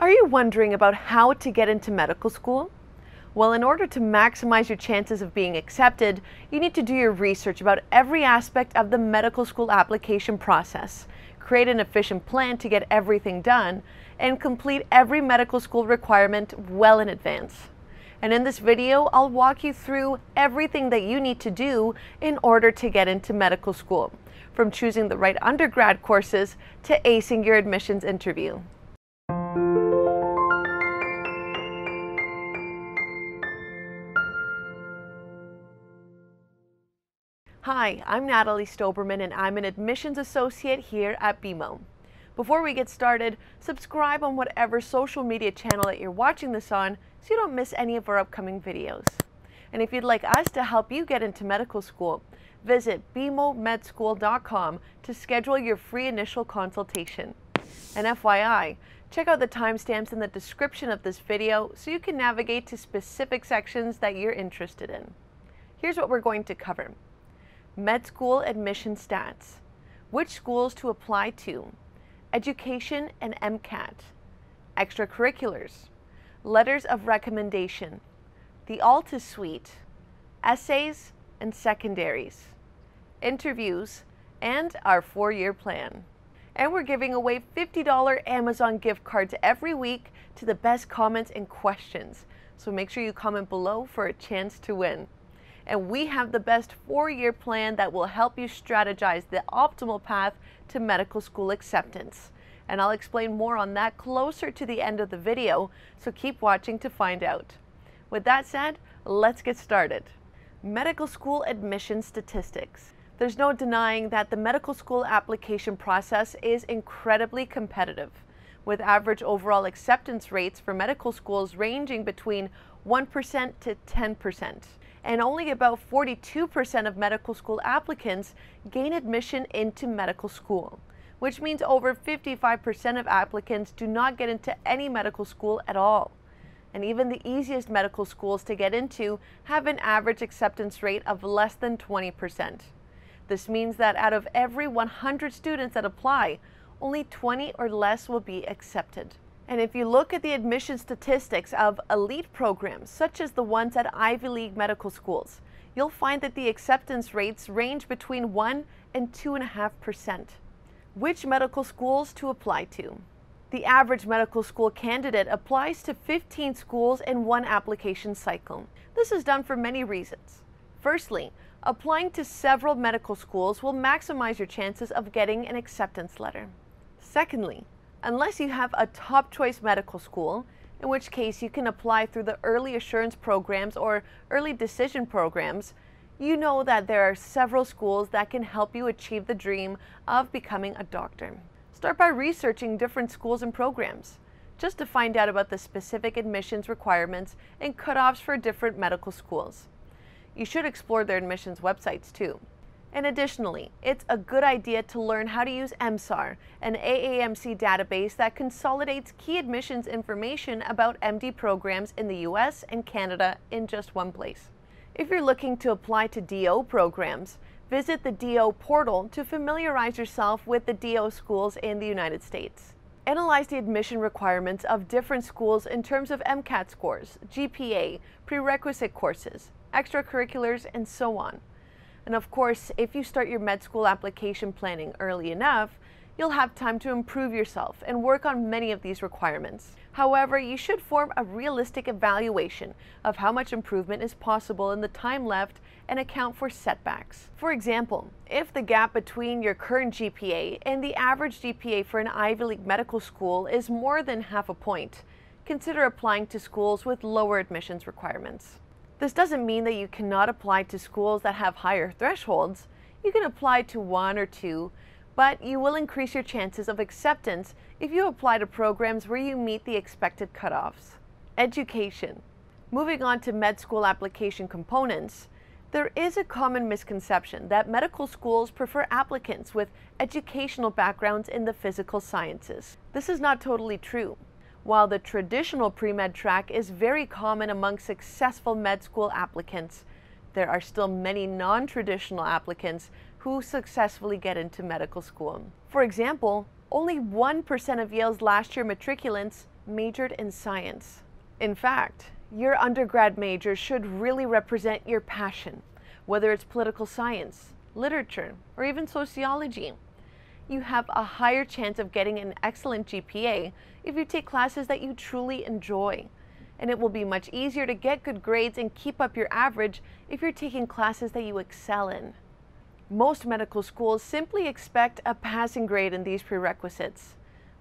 Are you wondering about how to get into medical school? Well, in order to maximize your chances of being accepted, you need to do your research about every aspect of the medical school application process, create an efficient plan to get everything done, and complete every medical school requirement well in advance. And in this video, I'll walk you through everything that you need to do in order to get into medical school, from choosing the right undergrad courses to acing your admissions interview. Hi, I'm Natalie Stoberman and I'm an admissions associate here at BMO. Before we get started, subscribe on whatever social media channel that you're watching this on so you don't miss any of our upcoming videos. And if you'd like us to help you get into medical school, visit bmomedschool.com to schedule your free initial consultation. And FYI, check out the timestamps in the description of this video so you can navigate to specific sections that you're interested in. Here's what we're going to cover med school admission stats, which schools to apply to, education and MCAT, extracurriculars, letters of recommendation, the Alta Suite, essays and secondaries, interviews, and our four year plan. And we're giving away $50 Amazon gift cards every week to the best comments and questions. So make sure you comment below for a chance to win and we have the best four-year plan that will help you strategize the optimal path to medical school acceptance. And I'll explain more on that closer to the end of the video, so keep watching to find out. With that said, let's get started. Medical school admission statistics. There's no denying that the medical school application process is incredibly competitive, with average overall acceptance rates for medical schools ranging between 1% to 10% and only about 42% of medical school applicants gain admission into medical school, which means over 55% of applicants do not get into any medical school at all. And even the easiest medical schools to get into have an average acceptance rate of less than 20%. This means that out of every 100 students that apply, only 20 or less will be accepted. And if you look at the admission statistics of elite programs, such as the ones at Ivy League medical schools, you'll find that the acceptance rates range between 1 and 2.5%. Which medical schools to apply to? The average medical school candidate applies to 15 schools in one application cycle. This is done for many reasons. Firstly, applying to several medical schools will maximize your chances of getting an acceptance letter. Secondly, unless you have a top choice medical school, in which case you can apply through the early assurance programs or early decision programs, you know that there are several schools that can help you achieve the dream of becoming a doctor. Start by researching different schools and programs, just to find out about the specific admissions requirements and cutoffs for different medical schools. You should explore their admissions websites too. And additionally, it's a good idea to learn how to use MSAR, an AAMC database that consolidates key admissions information about MD programs in the US and Canada in just one place. If you're looking to apply to DO programs, visit the DO portal to familiarize yourself with the DO schools in the United States. Analyze the admission requirements of different schools in terms of MCAT scores, GPA, prerequisite courses, extracurriculars, and so on. And of course, if you start your med school application planning early enough, you'll have time to improve yourself and work on many of these requirements. However, you should form a realistic evaluation of how much improvement is possible in the time left and account for setbacks. For example, if the gap between your current GPA and the average GPA for an Ivy League medical school is more than half a point, consider applying to schools with lower admissions requirements. This doesn't mean that you cannot apply to schools that have higher thresholds. You can apply to one or two, but you will increase your chances of acceptance if you apply to programs where you meet the expected cutoffs. Education. Moving on to med school application components, there is a common misconception that medical schools prefer applicants with educational backgrounds in the physical sciences. This is not totally true while the traditional pre med track is very common among successful med school applicants, there are still many non traditional applicants who successfully get into medical school. For example, only 1% of Yale's last year matriculants majored in science. In fact, your undergrad major should really represent your passion, whether it's political science, literature, or even sociology you have a higher chance of getting an excellent GPA if you take classes that you truly enjoy. And it will be much easier to get good grades and keep up your average if you're taking classes that you excel in. Most medical schools simply expect a passing grade in these prerequisites.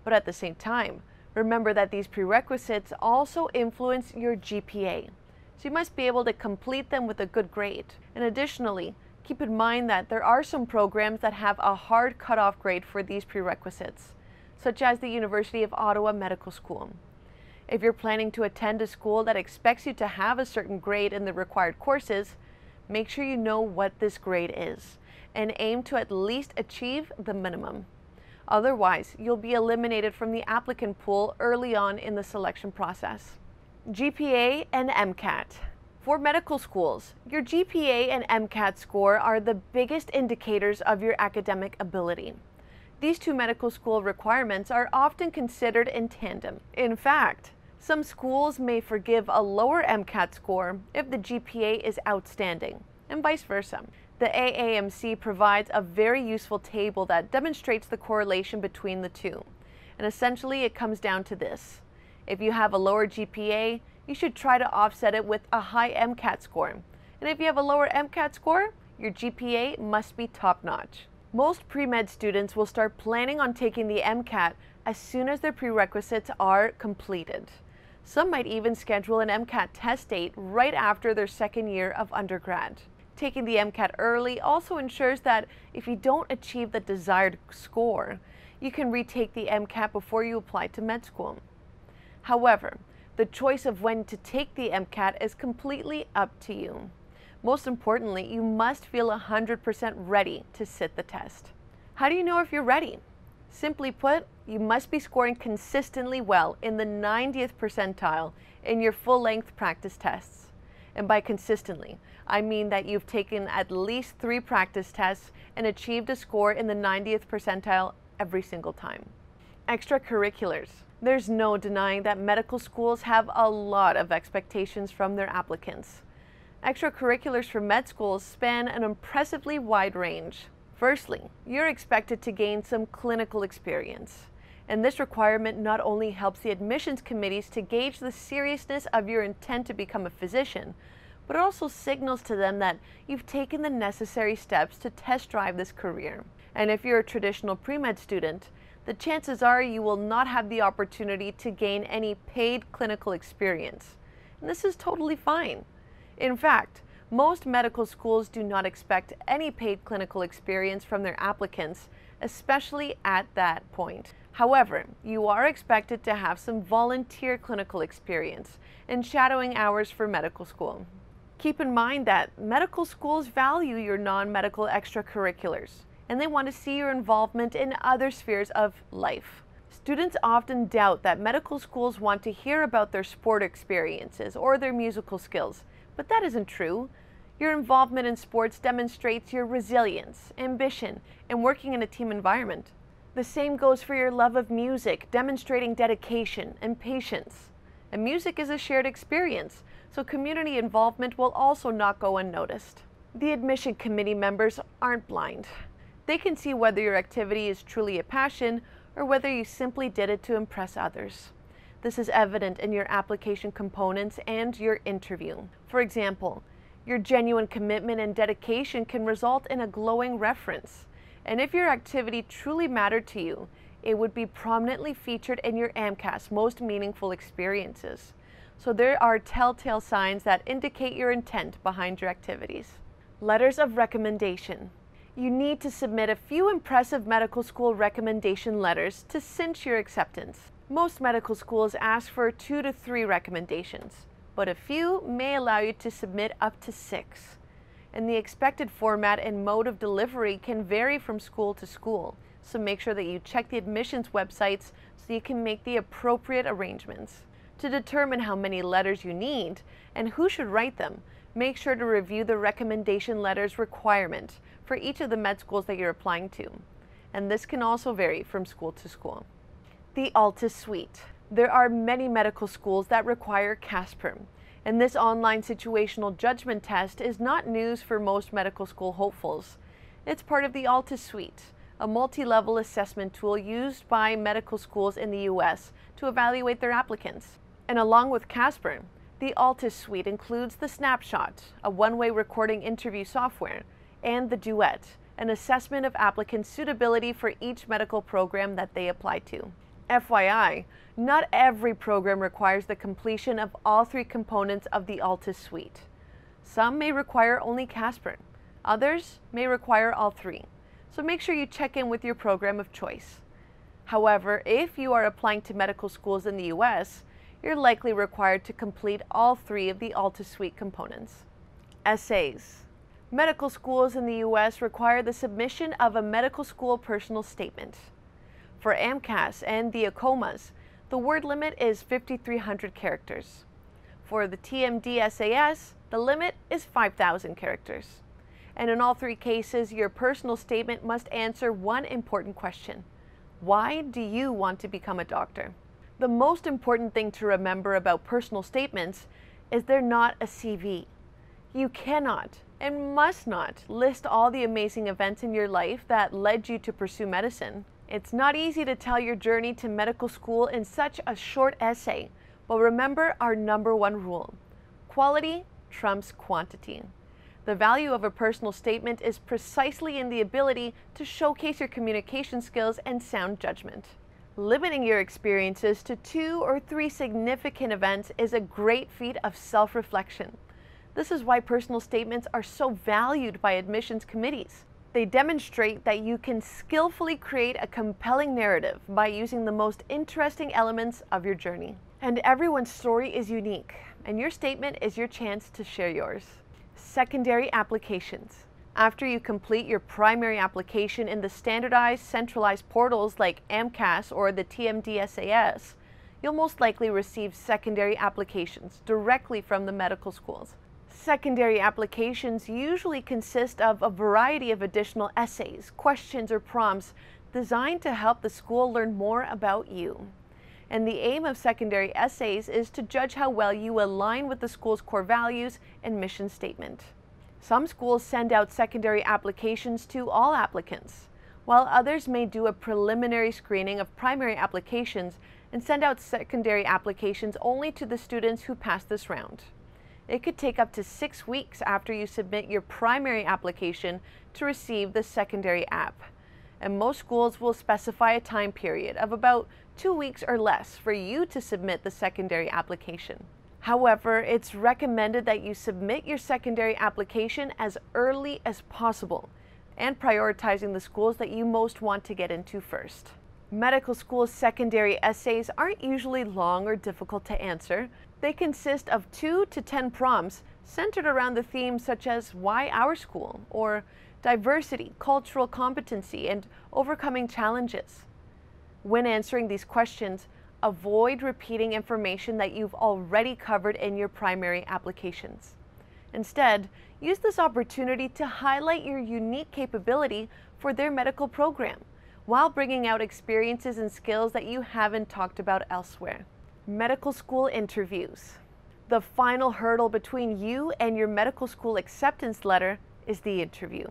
But at the same time, remember that these prerequisites also influence your GPA. So you must be able to complete them with a good grade. And additionally, keep in mind that there are some programs that have a hard cutoff grade for these prerequisites, such as the University of Ottawa Medical School. If you're planning to attend a school that expects you to have a certain grade in the required courses, make sure you know what this grade is and aim to at least achieve the minimum. Otherwise, you'll be eliminated from the applicant pool early on in the selection process. GPA and MCAT. For medical schools, your GPA and MCAT score are the biggest indicators of your academic ability. These two medical school requirements are often considered in tandem. In fact, some schools may forgive a lower MCAT score if the GPA is outstanding, and vice versa. The AAMC provides a very useful table that demonstrates the correlation between the two. And essentially, it comes down to this. If you have a lower GPA, you should try to offset it with a high MCAT score. And if you have a lower MCAT score, your GPA must be top notch. Most pre med students will start planning on taking the MCAT as soon as their prerequisites are completed. Some might even schedule an MCAT test date right after their second year of undergrad. Taking the MCAT early also ensures that if you don't achieve the desired score, you can retake the MCAT before you apply to med school. However, the choice of when to take the MCAT is completely up to you. Most importantly, you must feel 100% ready to sit the test. How do you know if you're ready? Simply put, you must be scoring consistently well in the 90th percentile in your full length practice tests. And by consistently, I mean that you've taken at least three practice tests and achieved a score in the 90th percentile every single time. Extracurriculars. There's no denying that medical schools have a lot of expectations from their applicants. Extracurriculars for med schools span an impressively wide range. Firstly, you're expected to gain some clinical experience. And this requirement not only helps the admissions committees to gauge the seriousness of your intent to become a physician, but it also signals to them that you've taken the necessary steps to test drive this career. And if you're a traditional pre med student, the chances are you will not have the opportunity to gain any paid clinical experience. And this is totally fine. In fact, most medical schools do not expect any paid clinical experience from their applicants, especially at that point. However, you are expected to have some volunteer clinical experience and shadowing hours for medical school. Keep in mind that medical schools value your non medical extracurriculars and they want to see your involvement in other spheres of life. Students often doubt that medical schools want to hear about their sport experiences or their musical skills, but that isn't true. Your involvement in sports demonstrates your resilience, ambition, and working in a team environment. The same goes for your love of music, demonstrating dedication and patience. And music is a shared experience, so community involvement will also not go unnoticed. The admission committee members aren't blind. They can see whether your activity is truly a passion or whether you simply did it to impress others. This is evident in your application components and your interview. For example, your genuine commitment and dedication can result in a glowing reference. And if your activity truly mattered to you, it would be prominently featured in your AMCAS most meaningful experiences. So there are telltale signs that indicate your intent behind your activities. Letters of recommendation you need to submit a few impressive medical school recommendation letters to cinch your acceptance. Most medical schools ask for two to three recommendations, but a few may allow you to submit up to six. And the expected format and mode of delivery can vary from school to school, so make sure that you check the admissions websites so you can make the appropriate arrangements. To determine how many letters you need and who should write them, make sure to review the recommendation letters requirement for each of the med schools that you're applying to. And this can also vary from school to school. The Alta Suite. There are many medical schools that require CASPER, and this online situational judgment test is not news for most medical school hopefuls. It's part of the Alta Suite, a multi level assessment tool used by medical schools in the U.S. to evaluate their applicants. And along with CASPER, the Altus suite includes the Snapshot, a one-way recording interview software, and the Duet, an assessment of applicants' suitability for each medical program that they apply to. FYI, not every program requires the completion of all three components of the Altus suite. Some may require only Casper, others may require all three, so make sure you check in with your program of choice. However, if you are applying to medical schools in the US, you're likely required to complete all three of the ALTA Suite components. Essays. Medical schools in the U.S. require the submission of a medical school personal statement. For AMCAS and the ACOMAS, the word limit is 5,300 characters. For the TMDSAS, the limit is 5,000 characters. And in all three cases, your personal statement must answer one important question. Why do you want to become a doctor? The most important thing to remember about personal statements is they're not a CV. You cannot and must not list all the amazing events in your life that led you to pursue medicine. It's not easy to tell your journey to medical school in such a short essay, but remember our number one rule quality trumps quantity. The value of a personal statement is precisely in the ability to showcase your communication skills and sound judgment. Limiting your experiences to two or three significant events is a great feat of self reflection. This is why personal statements are so valued by admissions committees. They demonstrate that you can skillfully create a compelling narrative by using the most interesting elements of your journey. And everyone's story is unique, and your statement is your chance to share yours. Secondary applications after you complete your primary application in the standardized centralized portals like AMCAS or the TMDSAS, you'll most likely receive secondary applications directly from the medical schools. Secondary applications usually consist of a variety of additional essays, questions, or prompts designed to help the school learn more about you. And the aim of secondary essays is to judge how well you align with the school's core values and mission statement. Some schools send out secondary applications to all applicants, while others may do a preliminary screening of primary applications and send out secondary applications only to the students who pass this round. It could take up to six weeks after you submit your primary application to receive the secondary app. And most schools will specify a time period of about two weeks or less for you to submit the secondary application. However, it's recommended that you submit your secondary application as early as possible and prioritizing the schools that you most want to get into first. Medical school secondary essays aren't usually long or difficult to answer. They consist of 2 to 10 prompts centered around the themes such as why our school or diversity, cultural competency, and overcoming challenges. When answering these questions, avoid repeating information that you've already covered in your primary applications. Instead, use this opportunity to highlight your unique capability for their medical program while bringing out experiences and skills that you haven't talked about elsewhere. Medical school interviews. The final hurdle between you and your medical school acceptance letter is the interview.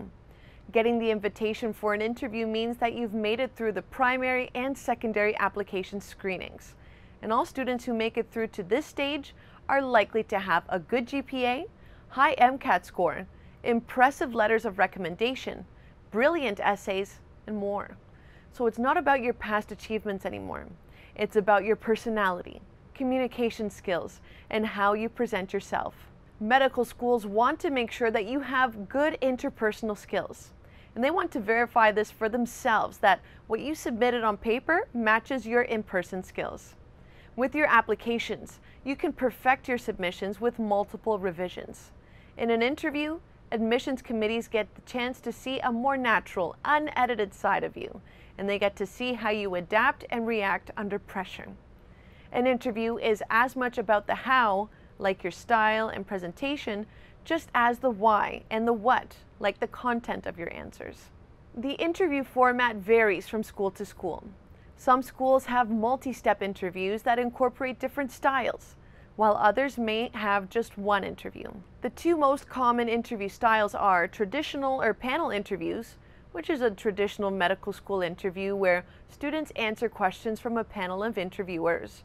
Getting the invitation for an interview means that you've made it through the primary and secondary application screenings. And all students who make it through to this stage are likely to have a good GPA, high MCAT score, impressive letters of recommendation, brilliant essays, and more. So it's not about your past achievements anymore. It's about your personality, communication skills, and how you present yourself. Medical schools want to make sure that you have good interpersonal skills and they want to verify this for themselves that what you submitted on paper matches your in-person skills. With your applications, you can perfect your submissions with multiple revisions. In an interview, admissions committees get the chance to see a more natural, unedited side of you, and they get to see how you adapt and react under pressure. An interview is as much about the how, like your style and presentation, just as the why and the what, like the content of your answers. The interview format varies from school to school. Some schools have multi-step interviews that incorporate different styles, while others may have just one interview. The two most common interview styles are traditional or panel interviews, which is a traditional medical school interview where students answer questions from a panel of interviewers,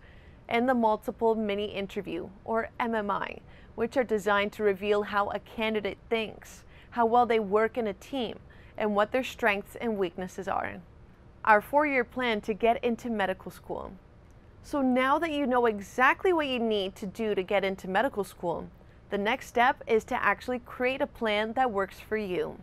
and the multiple mini interview, or MMI, which are designed to reveal how a candidate thinks how well they work in a team, and what their strengths and weaknesses are. Our four-year plan to get into medical school. So now that you know exactly what you need to do to get into medical school, the next step is to actually create a plan that works for you.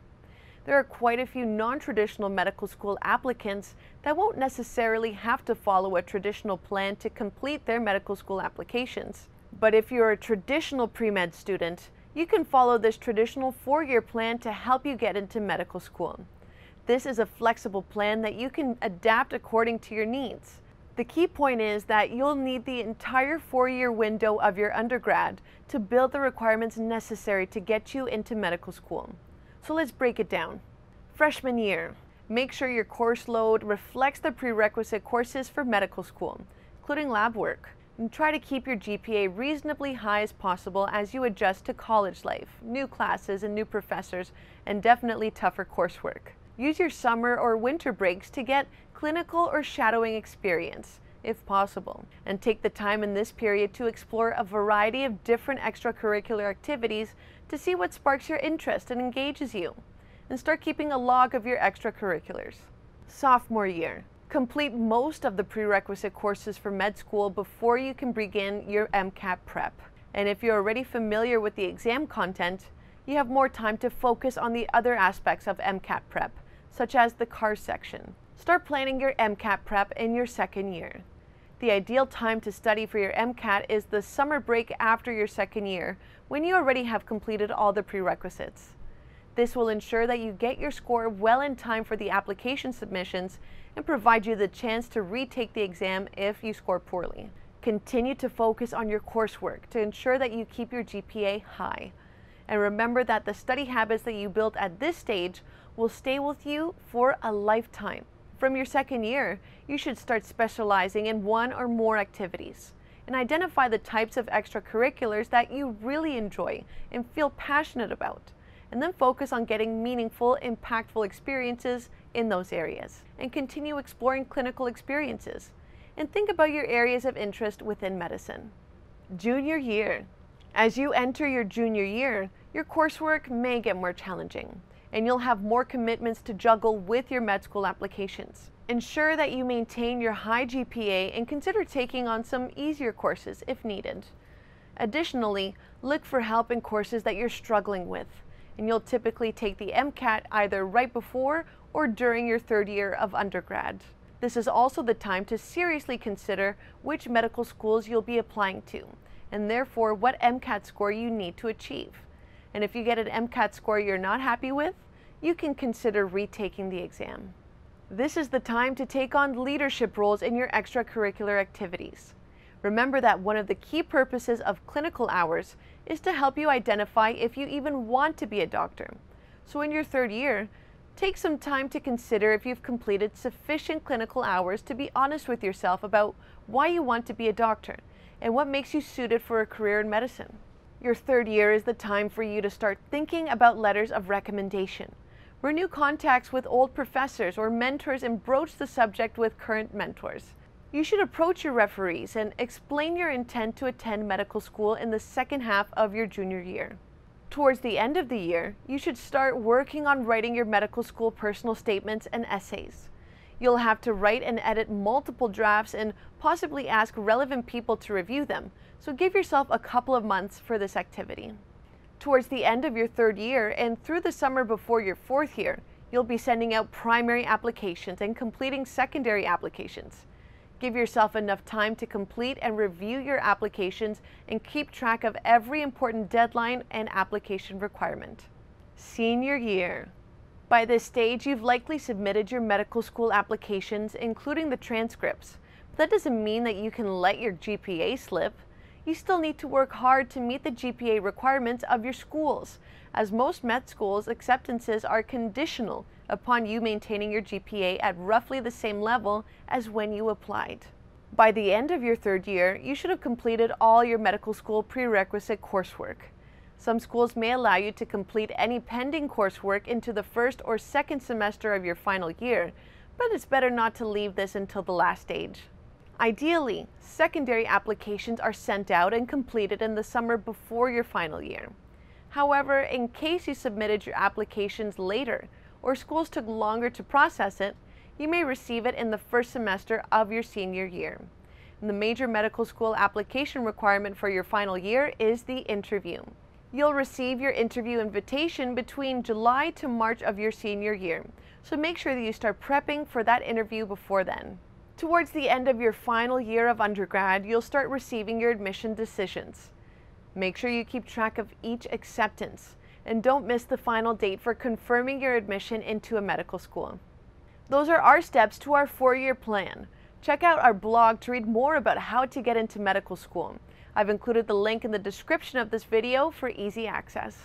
There are quite a few non-traditional medical school applicants that won't necessarily have to follow a traditional plan to complete their medical school applications. But if you're a traditional pre-med student, you can follow this traditional four-year plan to help you get into medical school. This is a flexible plan that you can adapt according to your needs. The key point is that you'll need the entire four-year window of your undergrad to build the requirements necessary to get you into medical school. So let's break it down. Freshman year, make sure your course load reflects the prerequisite courses for medical school, including lab work and try to keep your GPA reasonably high as possible as you adjust to college life, new classes and new professors, and definitely tougher coursework. Use your summer or winter breaks to get clinical or shadowing experience, if possible, and take the time in this period to explore a variety of different extracurricular activities to see what sparks your interest and engages you, and start keeping a log of your extracurriculars. Sophomore year. Complete most of the prerequisite courses for med school before you can begin your MCAT prep. And if you're already familiar with the exam content, you have more time to focus on the other aspects of MCAT prep, such as the CAR section. Start planning your MCAT prep in your second year. The ideal time to study for your MCAT is the summer break after your second year, when you already have completed all the prerequisites. This will ensure that you get your score well in time for the application submissions and provide you the chance to retake the exam if you score poorly. Continue to focus on your coursework to ensure that you keep your GPA high. And remember that the study habits that you built at this stage will stay with you for a lifetime. From your second year, you should start specializing in one or more activities and identify the types of extracurriculars that you really enjoy and feel passionate about and then focus on getting meaningful, impactful experiences in those areas. And continue exploring clinical experiences. And think about your areas of interest within medicine. Junior year. As you enter your junior year, your coursework may get more challenging, and you'll have more commitments to juggle with your med school applications. Ensure that you maintain your high GPA and consider taking on some easier courses if needed. Additionally, look for help in courses that you're struggling with and you'll typically take the MCAT either right before or during your third year of undergrad. This is also the time to seriously consider which medical schools you'll be applying to, and therefore what MCAT score you need to achieve. And if you get an MCAT score you're not happy with, you can consider retaking the exam. This is the time to take on leadership roles in your extracurricular activities. Remember that one of the key purposes of clinical hours is to help you identify if you even want to be a doctor. So in your third year, take some time to consider if you've completed sufficient clinical hours to be honest with yourself about why you want to be a doctor and what makes you suited for a career in medicine. Your third year is the time for you to start thinking about letters of recommendation. Renew contacts with old professors or mentors and broach the subject with current mentors. You should approach your referees and explain your intent to attend medical school in the second half of your junior year. Towards the end of the year, you should start working on writing your medical school personal statements and essays. You'll have to write and edit multiple drafts and possibly ask relevant people to review them, so give yourself a couple of months for this activity. Towards the end of your third year and through the summer before your fourth year, you'll be sending out primary applications and completing secondary applications. Give yourself enough time to complete and review your applications and keep track of every important deadline and application requirement. Senior year. By this stage, you've likely submitted your medical school applications, including the transcripts. But that doesn't mean that you can let your GPA slip. You still need to work hard to meet the GPA requirements of your schools, as most med schools' acceptances are conditional upon you maintaining your GPA at roughly the same level as when you applied. By the end of your third year, you should have completed all your medical school prerequisite coursework. Some schools may allow you to complete any pending coursework into the first or second semester of your final year, but it's better not to leave this until the last stage. Ideally, secondary applications are sent out and completed in the summer before your final year. However, in case you submitted your applications later, or schools took longer to process it, you may receive it in the first semester of your senior year. And the major medical school application requirement for your final year is the interview. You'll receive your interview invitation between July to March of your senior year, so make sure that you start prepping for that interview before then. Towards the end of your final year of undergrad, you'll start receiving your admission decisions. Make sure you keep track of each acceptance and don't miss the final date for confirming your admission into a medical school. Those are our steps to our four year plan. Check out our blog to read more about how to get into medical school. I've included the link in the description of this video for easy access.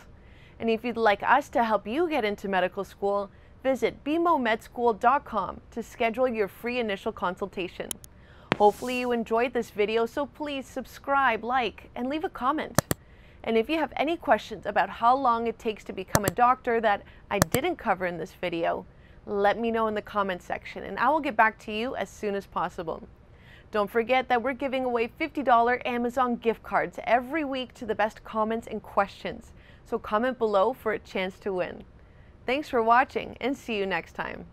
And if you'd like us to help you get into medical school, visit bmomedschool.com to schedule your free initial consultation. Hopefully you enjoyed this video, so please subscribe, like, and leave a comment. And if you have any questions about how long it takes to become a doctor that I didn't cover in this video, let me know in the comments section and I will get back to you as soon as possible. Don't forget that we're giving away $50 Amazon gift cards every week to the best comments and questions. So comment below for a chance to win. Thanks for watching and see you next time.